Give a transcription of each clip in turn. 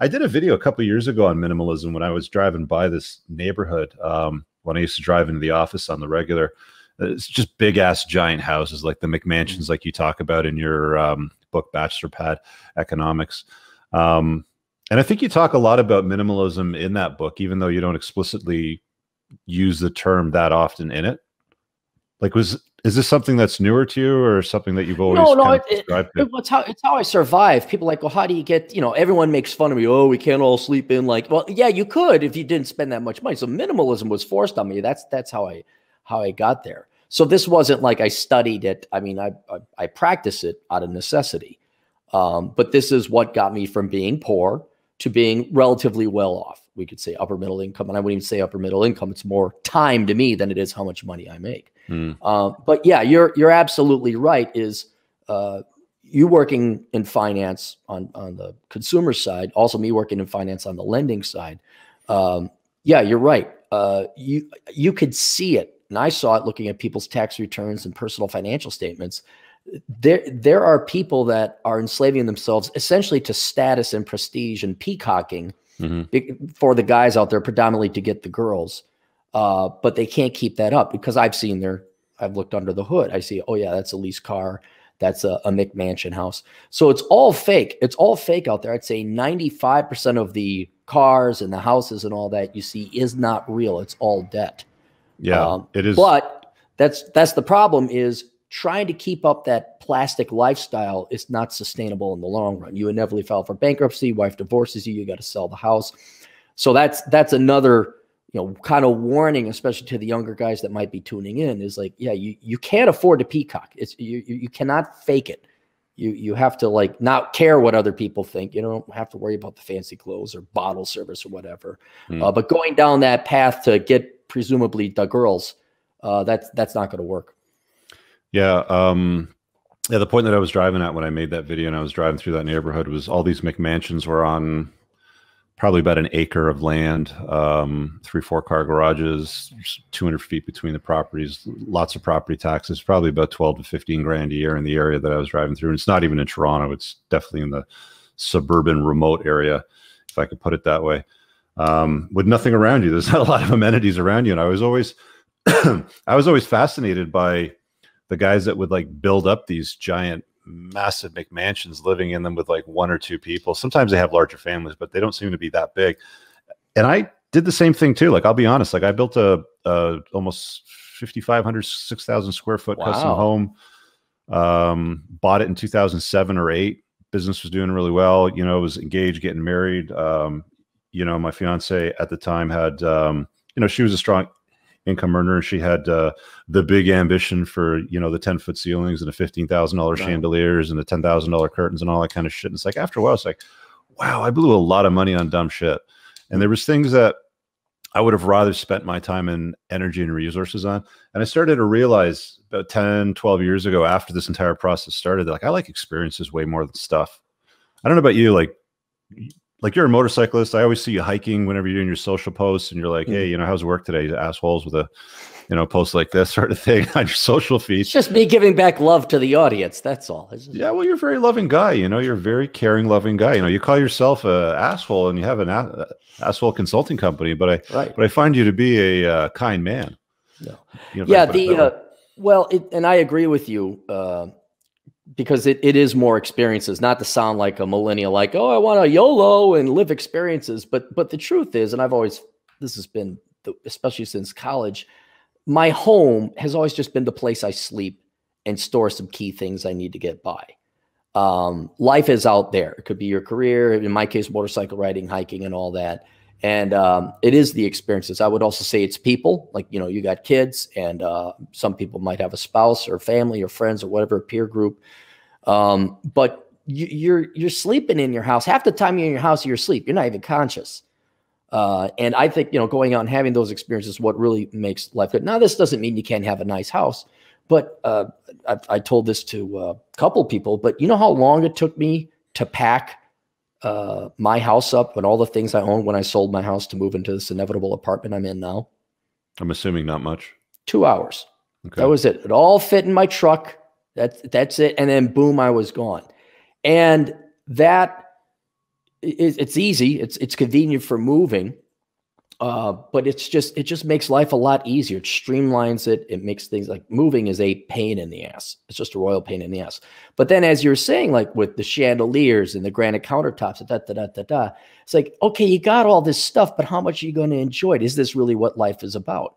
I did a video a couple years ago on minimalism when I was driving by this neighborhood um, when I used to drive into the office on the regular. Uh, it's just big ass giant houses like the McMansions, mm-hmm. like you talk about in your um, book, Bachelor Pad Economics. Um, and I think you talk a lot about minimalism in that book, even though you don't explicitly use the term that often in it. Like, was is this something that's newer to you, or something that you've always? No, no. It, it, it, it's how it's how I survive. People like, well, how do you get? You know, everyone makes fun of me. Oh, we can't all sleep in. Like, well, yeah, you could if you didn't spend that much money. So minimalism was forced on me. That's that's how I how I got there. So this wasn't like I studied it. I mean, I I, I practice it out of necessity. Um, but this is what got me from being poor to being relatively well off. We could say upper middle income, and I wouldn't even say upper middle income. It's more time to me than it is how much money I make. Mm. Uh, but yeah, you're you're absolutely right. Is uh, you working in finance on on the consumer side, also me working in finance on the lending side. Um, yeah, you're right. Uh, you you could see it, and I saw it looking at people's tax returns and personal financial statements there there are people that are enslaving themselves essentially to status and prestige and peacocking mm -hmm. for the guys out there predominantly to get the girls uh, but they can't keep that up because i've seen their i've looked under the hood i see oh yeah that's a lease car that's a, a mcmansion house so it's all fake it's all fake out there i'd say 95% of the cars and the houses and all that you see is not real it's all debt yeah um, it is but that's that's the problem is trying to keep up that plastic lifestyle is not sustainable in the long run. You inevitably file for bankruptcy, wife divorces you, you got to sell the house. So that's that's another you know kind of warning, especially to the younger guys that might be tuning in, is like, yeah, you you can't afford to peacock. It's you you cannot fake it. You you have to like not care what other people think. You don't have to worry about the fancy clothes or bottle service or whatever. Mm. Uh, but going down that path to get presumably the girls, uh, that's that's not going to work. Yeah. Um, yeah. The point that I was driving at when I made that video and I was driving through that neighborhood was all these McMansions were on probably about an acre of land, um, three, four car garages, 200 feet between the properties, lots of property taxes, probably about 12 to 15 grand a year in the area that I was driving through. And it's not even in Toronto, it's definitely in the suburban remote area, if I could put it that way. Um, with nothing around you, there's not a lot of amenities around you. And I was always, I was always fascinated by the guys that would like build up these giant massive McMansions living in them with like one or two people. Sometimes they have larger families, but they don't seem to be that big. And I did the same thing too. Like I'll be honest, like I built a, a almost 5,500, 6,000 square foot wow. custom home. Um, bought it in 2007 or eight. Business was doing really well. You know, I was engaged, getting married. Um, you know, my fiance at the time had, um, you know, she was a strong income earner. She had uh, the big ambition for you know the ten foot ceilings and the fifteen thousand dollars chandeliers and the ten thousand dollar curtains and all that kind of shit. And it's like after a while, it's like, wow, I blew a lot of money on dumb shit. And there was things that I would have rather spent my time and energy and resources on. And I started to realize about 10, 12 years ago after this entire process started, like I like experiences way more than stuff. I don't know about you, like like you're a motorcyclist. I always see you hiking whenever you're doing your social posts, and you're like, "Hey, mm-hmm. you know, how's work today?" You assholes with a, you know, post like this sort of thing on your social feed. It's just me giving back love to the audience. That's all. Yeah, well, you're a very loving guy. You know, you're a very caring, loving guy. You know, you call yourself a asshole, and you have an a- asshole consulting company, but I right. but I find you to be a uh, kind man. No. You know, yeah. The uh, well, it, and I agree with you. Uh, because it, it is more experiences not to sound like a millennial like oh i want to yolo and live experiences but but the truth is and i've always this has been the, especially since college my home has always just been the place i sleep and store some key things i need to get by um, life is out there it could be your career in my case motorcycle riding hiking and all that and um, it is the experiences i would also say it's people like you know you got kids and uh, some people might have a spouse or family or friends or whatever peer group um, but you, you're you're sleeping in your house half the time you're in your house you're asleep you're not even conscious uh, and I think you know going out and having those experiences what really makes life good. Now this doesn't mean you can't have a nice house, but uh, I, I, told this to a uh, couple people. But you know how long it took me to pack uh, my house up and all the things I owned when I sold my house to move into this inevitable apartment I'm in now? I'm assuming not much. Two hours. Okay. That was it. It all fit in my truck. That's that's it. And then boom, I was gone. And that it's easy. It's it's convenient for moving, uh, but it's just it just makes life a lot easier. It streamlines it. It makes things like moving is a pain in the ass. It's just a royal pain in the ass. But then, as you're saying, like with the chandeliers and the granite countertops, da da da da da, it's like okay, you got all this stuff, but how much are you going to enjoy it? Is this really what life is about?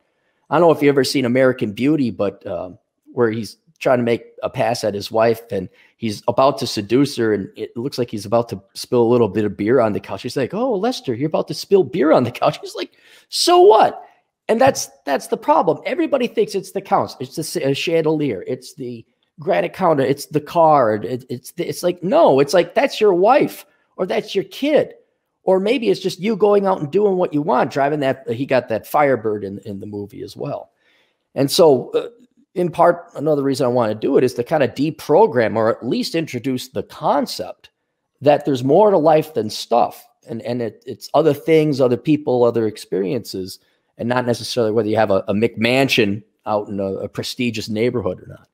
I don't know if you ever seen American Beauty, but uh, where he's trying to make a pass at his wife and he's about to seduce her and it looks like he's about to spill a little bit of beer on the couch. He's like, "Oh, Lester, you're about to spill beer on the couch." He's like, "So what?" And that's that's the problem. Everybody thinks it's the counts. It's the uh, chandelier. It's the granite counter. It's the card. It, it's the, it's like no. It's like that's your wife or that's your kid or maybe it's just you going out and doing what you want. Driving that he got that Firebird in in the movie as well. And so uh, in part, another reason I want to do it is to kind of deprogram or at least introduce the concept that there's more to life than stuff. And, and it, it's other things, other people, other experiences, and not necessarily whether you have a, a McMansion out in a, a prestigious neighborhood or not.